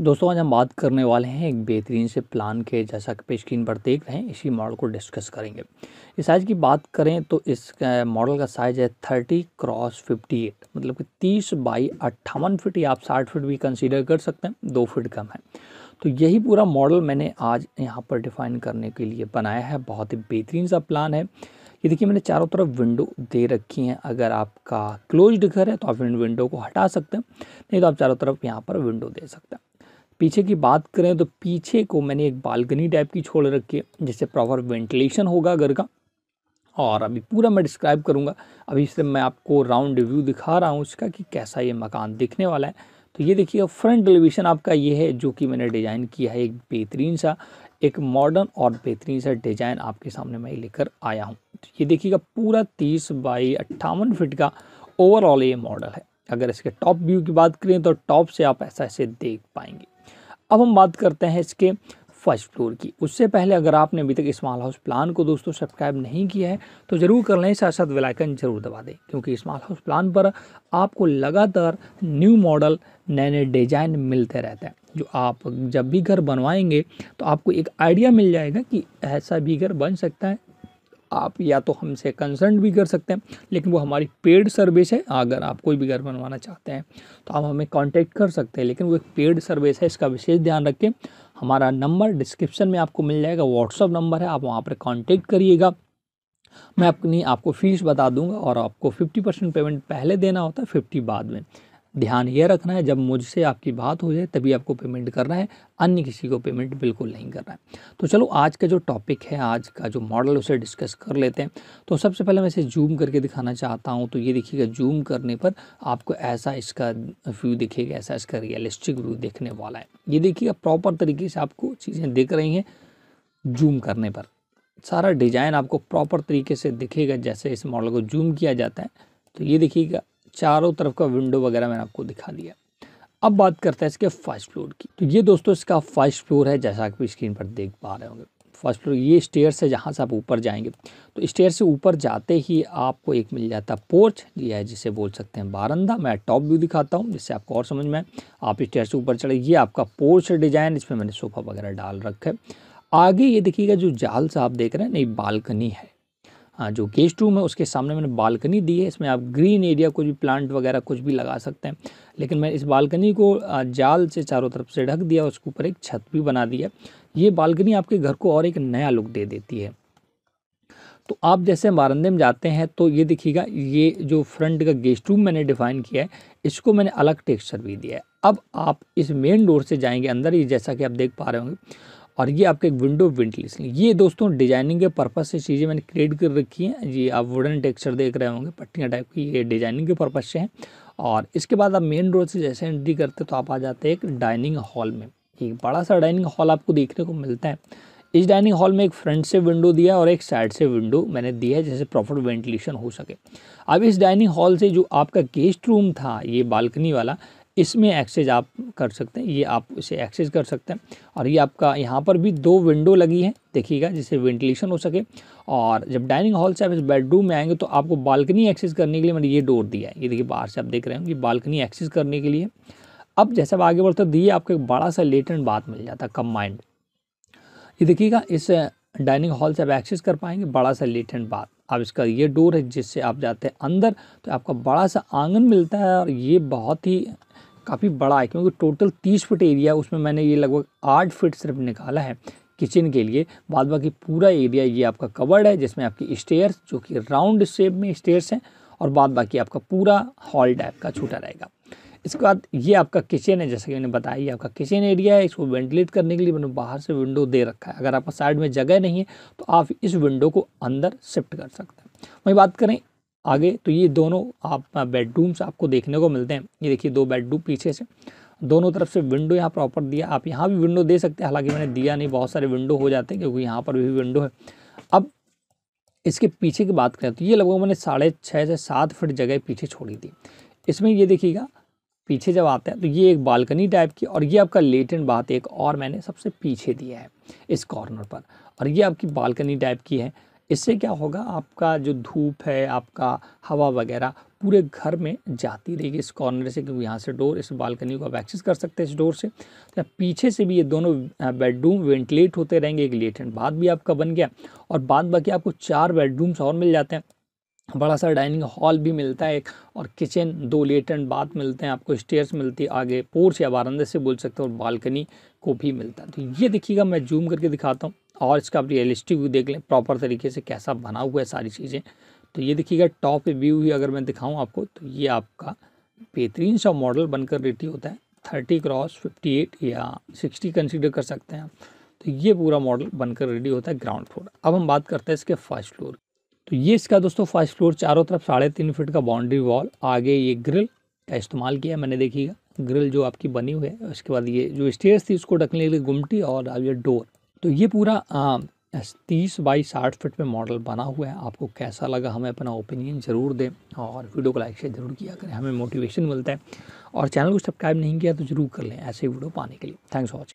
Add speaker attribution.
Speaker 1: दोस्तों आज हम बात करने वाले हैं एक बेहतरीन से प्लान के जैसा कि स्क्रीन पर देख रहे हैं इसी मॉडल को डिस्कस करेंगे इस साइज़ की बात करें तो इस मॉडल का साइज़ है थर्टी क्रॉस फिफ्टी एट मतलब कि तीस बाई अट्ठावन फिट या आप साठ फिट भी कंसीडर कर सकते हैं दो फिट कम है तो यही पूरा मॉडल मैंने आज यहाँ पर डिफ़ाइन करने के लिए बनाया है बहुत ही बेहतरीन सा प्लान है ये देखिए मैंने चारों तरफ विंडो दे रखी हैं अगर आपका क्लोज्ड घर है तो आप इन विंडो को हटा सकते हैं नहीं तो आप चारों तरफ यहाँ पर विंडो दे सकते हैं पीछे की बात करें तो पीछे को मैंने एक बालकनी टाइप की छोड़ रखी है जिससे प्रॉपर वेंटिलेशन होगा घर का और अभी पूरा मैं डिस्क्राइब करूँगा अभी से मैं आपको राउंड रिव्यू दिखा रहा हूँ उसका कि कैसा ये मकान दिखने वाला है तो ये देखिए फ्रंट एलिवेशन आपका ये है जो कि मैंने डिज़ाइन किया है एक बेहतरीन सा एक मॉडर्न और बेहतरीन सा डिज़ाइन आपके सामने मैं लेकर आया हूँ तो ये देखिएगा पूरा तीस बाई अट्ठावन फिट का ओवरऑल ये मॉडल है अगर इसके टॉप व्यू की बात करें तो टॉप से आप ऐसा ऐसे देख पाएंगे अब हम बात करते हैं इसके फर्स्ट फ्लोर की उससे पहले अगर आपने अभी तक स्मॉल हाउस प्लान को दोस्तों सब्सक्राइब नहीं किया है तो ज़रूर कर लें साथ साथ वेलाइकन ज़रूर दबा दें क्योंकि स्मॉल हाउस प्लान पर आपको लगातार न्यू मॉडल नए नए डिज़ाइन मिलते रहते हैं जो आप जब भी घर बनवाएंगे तो आपको एक आइडिया मिल जाएगा कि ऐसा भी घर बन सकता है आप या तो हमसे कंसल्ट भी कर सकते हैं लेकिन वो हमारी पेड सर्विस है अगर आप कोई भी घर बनवाना चाहते हैं तो आप हमें कॉन्टेक्ट कर सकते हैं लेकिन वो एक पेड सर्विस है इसका विशेष ध्यान रखें हमारा नंबर डिस्क्रिप्शन में आपको मिल जाएगा व्हाट्सअप नंबर है आप वहाँ पर कॉन्टेक्ट करिएगा मैं अपनी आपको फ़ीस बता दूंगा और आपको 50 परसेंट पेमेंट पहले देना होता है 50 बाद में ध्यान ये रखना है जब मुझसे आपकी बात हो जाए तभी आपको पेमेंट करना है अन्य किसी को पेमेंट बिल्कुल नहीं करना है तो चलो आज का जो टॉपिक है आज का जो मॉडल उसे डिस्कस कर लेते हैं तो सबसे पहले मैं इसे जूम करके दिखाना चाहता हूँ तो ये देखिएगा जूम करने पर आपको ऐसा इसका व्यू दिखेगा ऐसा इसका रियलिस्टिक व्यू देखने वाला है ये देखिएगा प्रॉपर तरीके से आपको चीज़ें दिख रही हैं जूम करने पर सारा डिज़ाइन आपको प्रॉपर तरीके से दिखेगा जैसे इस मॉडल को जूम किया जाता है तो ये देखिएगा चारों तरफ का विंडो वगैरह मैंने आपको दिखा दिया अब बात करते हैं इसके फर्स्ट फ्लोर की तो ये दोस्तों इसका फर्स्ट फ्लोर है जैसा आप स्क्रीन पर देख पा रहे होंगे फर्स्ट फ्लोर ये स्टेयर से जहाँ से आप ऊपर जाएंगे तो स्टेयर से ऊपर जाते ही आपको एक मिल जाता है पोर्च या जिसे बोल सकते हैं बारंदा मैं टॉप व्यू दिखाता हूँ जिससे आपको और समझ में आप स्टेयर से ऊपर चढ़े ये आपका पोर्च डिजाइन इसमें मैंने सोफा वगैरह डाल रखा है आगे ये देखिएगा जो जाल से आप देख रहे हैं नहीं बालकनी है हाँ, जो गेस्ट रूम है उसके सामने मैंने बालकनी दी है इसमें आप ग्रीन एरिया कुछ भी प्लांट वगैरह कुछ भी लगा सकते हैं लेकिन मैं इस बालकनी को जाल से चारों तरफ से ढक दिया उसके ऊपर एक छत भी बना दिया ये बालकनी आपके घर को और एक नया लुक दे देती है तो आप जैसे मारंदे में जाते हैं तो ये देखिएगा ये जो फ्रंट का गेस्ट रूम मैंने डिफाइन किया है इसको मैंने अलग टेक्सचर भी दिया है अब आप इस मेन डोर से जाएंगे अंदर ही जैसा कि आप देख पा रहे होंगे और ये आपके एक विंडो वेंटिलेशन ये दोस्तों डिजाइनिंग के पर्पज़ से चीज़ें मैंने क्रिएट कर रखी हैं जी आप वुडन टेक्सचर देख रहे होंगे पट्टियाँ टाइप की ये डिजाइनिंग के पर्पज़ से हैं और इसके बाद आप मेन रोड से जैसे एंट्री करते तो आप आ जाते हैं एक डाइनिंग हॉल में एक बड़ा सा डाइनिंग हॉल आपको देखने को मिलता है इस डाइनिंग हॉल में एक फ्रंट से विंडो दिया और एक साइड से विंडो मैंने दिया है जैसे प्रॉपर वेंटिलेशन हो सके अब इस डाइनिंग हॉल से जो आपका गेस्ट रूम था ये बालकनी वाला इसमें एक्सेज आप कर सकते हैं ये आप इसे एक्सेज कर सकते हैं और ये आपका यहाँ पर भी दो विंडो लगी है देखिएगा जिससे वेंटिलेशन हो सके और जब डाइनिंग हॉल से आप इस बेडरूम में आएंगे तो आपको बालकनी एक्सेस करने के लिए मैंने ये डोर दिया है ये देखिए बाहर से आप देख रहे कि बालकनी एक्सेस करने के लिए अब जैसे आप आगे बढ़ते दिए तो आपको एक बड़ा सा लेटेंट बात मिल जाता है कम्बाइंड ये देखिएगा इस डाइनिंग हॉल से आप एक्सेस कर पाएंगे बड़ा सा लेटेंट बात अब इसका ये डोर है जिससे आप जाते हैं अंदर तो आपका बड़ा सा आंगन मिलता है और ये बहुत ही काफ़ी बड़ा है क्योंकि टोटल तीस फुट एरिया उसमें मैंने ये लगभग आठ फिट सिर्फ निकाला है किचन के लिए बाद बाकी पूरा एरिया ये आपका कवर्ड है जिसमें आपकी स्टेयर्स जो कि राउंड शेप में स्टेयर्स हैं और बाद बाकी आपका पूरा हॉल टाइप का छूटा रहेगा इसके बाद ये आपका किचन है जैसा कि मैंने बताया ये आपका किचन एरिया है इसको वेंटिलेट करने के लिए मैंने बाहर से विंडो दे रखा है अगर आपका साइड में जगह नहीं है तो आप इस विंडो को अंदर शिफ्ट कर सकते हैं वहीं बात करें आगे तो ये दोनों आप बेडरूम्स आपको देखने को मिलते हैं ये देखिए दो बेडरूम पीछे से दोनों तरफ से विंडो यहाँ प्रॉपर दिया आप यहाँ भी विंडो दे सकते हैं हालांकि मैंने दिया नहीं बहुत सारे विंडो हो जाते हैं क्योंकि यहाँ पर भी विंडो है अब इसके पीछे की बात करें तो ये लगभग मैंने साढ़े छः से सात फिट जगह पीछे छोड़ी थी इसमें ये देखिएगा पीछे जब आता है तो ये एक बालकनी टाइप की और ये आपका लेटेंट बात एक और मैंने सबसे पीछे दिया है इस कॉर्नर पर और ये आपकी बालकनी टाइप की है इससे क्या होगा आपका जो धूप है आपका हवा वगैरह पूरे घर में जाती रहेगी इस कॉर्नर से क्योंकि यहाँ से डोर इस बालकनी को आप एक्सेस कर सकते हैं इस डोर से तो पीछे से भी ये दोनों बेडरूम वेंटिलेट होते रहेंगे एक लेट एंड बाथ भी आपका बन गया और बाद बाकी आपको चार बेडरूम्स और मिल जाते हैं बड़ा सा डाइनिंग हॉल भी मिलता है एक और किचन दो लेट एंड बाथ मिलते हैं आपको स्टेयर्स मिलती है आगे पोर्च या बारंदे से बोल सकते हो और बालकनी को भी मिलता है तो ये देखिएगा मैं जूम करके दिखाता हूँ और इसका आप रियलिस्टिक व्यू देख लें प्रॉपर तरीके से कैसा बना हुआ है सारी चीज़ें तो ये देखिएगा टॉप व्यू ही अगर मैं दिखाऊँ आपको तो ये आपका बेहतरीन सा मॉडल बनकर रेडी होता है थर्टी क्रॉस फिफ्टी एट या सिक्सटी कंसिडर कर सकते हैं आप तो ये पूरा मॉडल बनकर रेडी होता है ग्राउंड फ्लोर अब हम बात करते हैं इसके फर्स्ट फ्लोर तो ये इसका दोस्तों फर्स्ट फ्लोर चारों तरफ साढ़े तीन फिट का बाउंड्री वॉल आगे ये ग्रिल का इस्तेमाल किया मैंने देखिएगा ग्रिल जो आपकी बनी हुई है उसके बाद ये जो स्टेयर्स थी उसको ढकने के लिए गुमटी और अब ये डोर तो ये पूरा तीस बाई साठ फिट में मॉडल बना हुआ है आपको कैसा लगा हमें अपना ओपिनियन ज़रूर दें और वीडियो को लाइक शेयर ज़रूर किया करें हमें मोटिवेशन मिलता है और चैनल को सब्सक्राइब नहीं किया तो ज़रूर कर लें ऐसे वीडियो पाने के लिए थैंक्स फॉर वॉचिंग